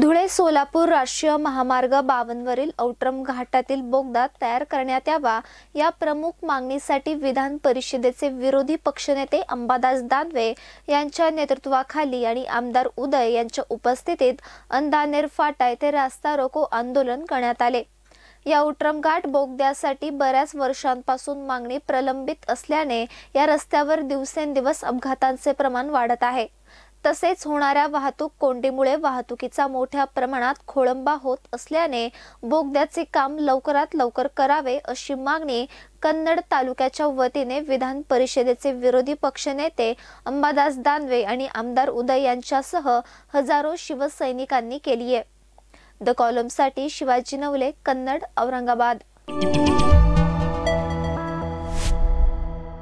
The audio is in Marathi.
धुळे सोलापूर राष्ट्रीय महामार्ग बावनवरील औट्रम घाटातील बोगदा तयार करण्यात यावा या प्रमुख मागणीसाठी विधान परिषदेचे विरोधी पक्षनेते अंबादास दानवे यांच्या नेतृत्वाखाली आणि आमदार उदय यांच्या उपस्थितीत अंदानेर फाटा येथे रास्ता रोको आंदोलन करण्यात आले या उट्रम घाट बोगद्यासाठी बऱ्याच वर्षांपासून मागणी प्रलंबित असल्याने या रस्त्यावर दिवसेंदिवस अपघातांचे प्रमाण वाढत आहे तसेच होणाऱ्या वाहतूक कोंडीमुळे वाहतुकीचा मोठ्या प्रमाणात खोळंबा होत असल्याने बोगद्याचे काम लवकरात लवकर करावे अशी मागणी कन्नड तालुक्याच्या वतीने विधान परिषदेचे विरोधी पक्षनेते अंबादास दानवे आणि आमदार उदय यांच्यासह हजारो शिवसैनिकांनी केली आहे द कॉलमसाठी शिवाजी नवले कन्नड औरंगाबाद